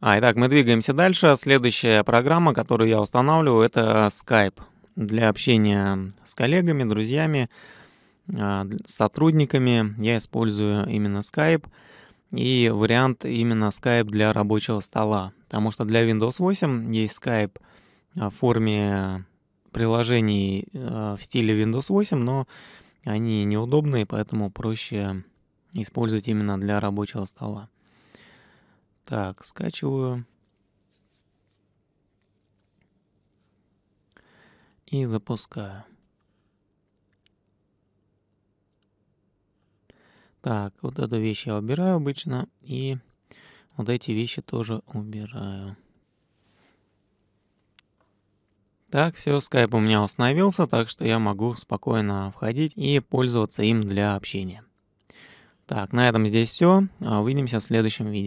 А, итак, мы двигаемся дальше. Следующая программа, которую я устанавливаю, это Skype для общения с коллегами, друзьями, э, сотрудниками. Я использую именно Skype и вариант именно Skype для рабочего стола. Потому что для Windows 8 есть Skype э, в форме приложений э, в стиле Windows 8, но они неудобные, поэтому проще использовать именно для рабочего стола. Так, скачиваю. И запускаю. Так, вот эту вещь я убираю обычно. И вот эти вещи тоже убираю. Так, все, скайп у меня установился, так что я могу спокойно входить и пользоваться им для общения. Так, на этом здесь все. Увидимся в следующем видео.